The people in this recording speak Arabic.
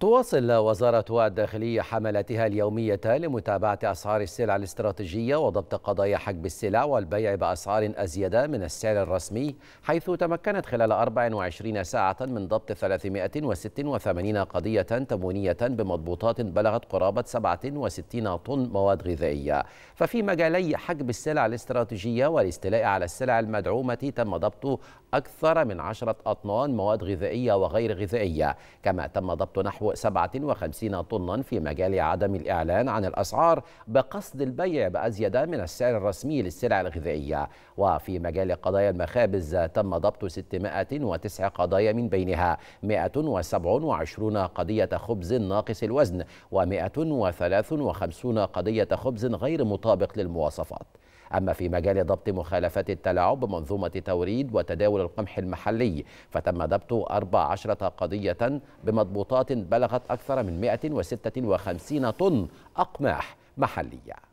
تواصل وزارة الداخلية حملاتها اليومية لمتابعة أسعار السلع الاستراتيجية وضبط قضايا حجب السلع والبيع بأسعار أزيد من السعر الرسمي حيث تمكنت خلال 24 ساعة من ضبط 386 قضية تموينية بمضبوطات بلغت قرابة 67 طن مواد غذائية ففي مجالي حجب السلع الاستراتيجية والاستيلاء على السلع المدعومة تم ضبط أكثر من 10 أطنان مواد غذائية وغير غذائية كما تم ضبط نحو 57 طنا في مجال عدم الإعلان عن الأسعار بقصد البيع بأزيد من السعر الرسمي للسلع الغذائية وفي مجال قضايا المخابز تم ضبط 609 قضايا من بينها 127 قضية خبز ناقص الوزن و153 قضية خبز غير مطابق للمواصفات أما في مجال ضبط مخالفات التلاعب بمنظومة توريد وتداول القمح المحلي فتم ضبط 14 قضية بمضبوطات بلغت أكثر من 156 طن أقماح محليه